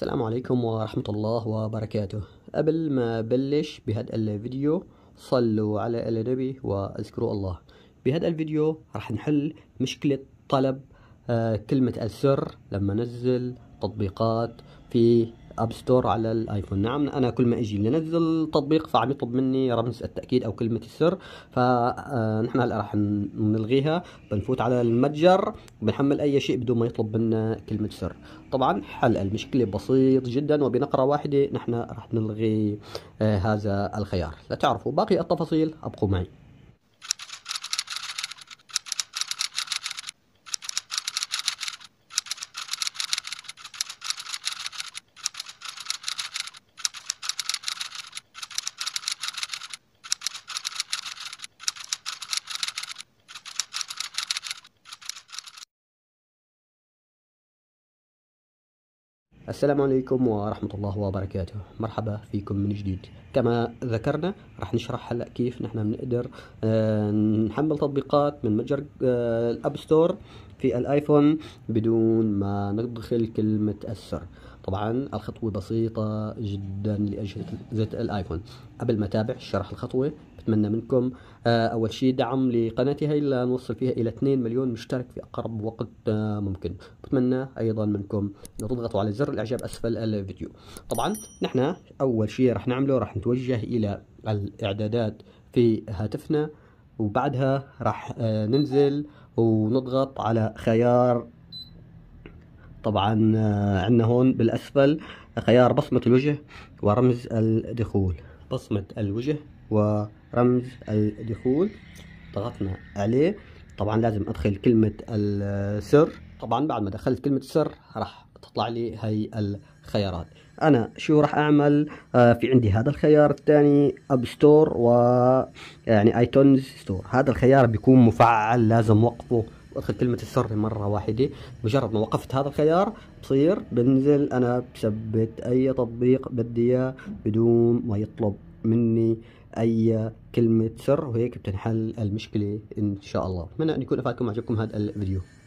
السلام عليكم ورحمة الله وبركاته قبل ما بلش بهذا الفيديو صلوا على النبي واذكروا الله بهذا الفيديو راح نحل مشكلة طلب آه، كلمة السر لما نزل تطبيقات في الاب ستور على الايفون نعم انا كل ما اجي لنزل التطبيق فعم يطلب مني رمز التاكيد او كلمه السر فنحن آه، هلا راح نلغيها بنفوت على المتجر بنحمل اي شيء بدون ما يطلب منا كلمه سر طبعا حل المشكله بسيط جدا وبنقره واحده نحن راح نلغي آه، هذا الخيار لتعرفوا باقي التفاصيل ابقوا معي السلام عليكم ورحمة الله وبركاته مرحبا فيكم من جديد كما ذكرنا راح نشرح هلا كيف نحن بنقدر آه، نحمل تطبيقات من متجر آه، الاب ستور في الايفون بدون ما ندخل كلمة السر طبعا الخطوة بسيطة جدا لأجهزة الايفون قبل ما تابع شرح الخطوة اتمنى منكم آه، أول شيء دعم لقناتي هاي لنوصل فيها إلى 2 مليون مشترك في أقرب وقت آه، ممكن بتمنى أيضا منكم ان تضغطوا على زر الإعجاب أسفل الفيديو طبعا نحن أول شيء رح نعمله رح نتوجه إلى الإعدادات في هاتفنا وبعدها راح آه، ننزل ونضغط على خيار طبعا عندنا هون بالاسفل خيار بصمة الوجه ورمز الدخول بصمة الوجه و رمز الدخول ضغطنا عليه طبعا لازم ادخل كلمة السر طبعا بعد ما دخلت كلمة السر راح تطلع لي هاي الخيارات انا شو راح اعمل آه في عندي هذا الخيار الثاني اب ستور و يعني ايتونز ستور هذا الخيار بيكون مفعل لازم وقفه وادخل كلمة السر مرة واحدة مجرد ما وقفت هذا الخيار بصير بنزل انا بثبت اي تطبيق بدي اياه بدون ما يطلب مني اي كلمه سر وهيك بتنحل المشكله ان شاء الله اتمنى ان يكون افادكم وعجبكم هذا الفيديو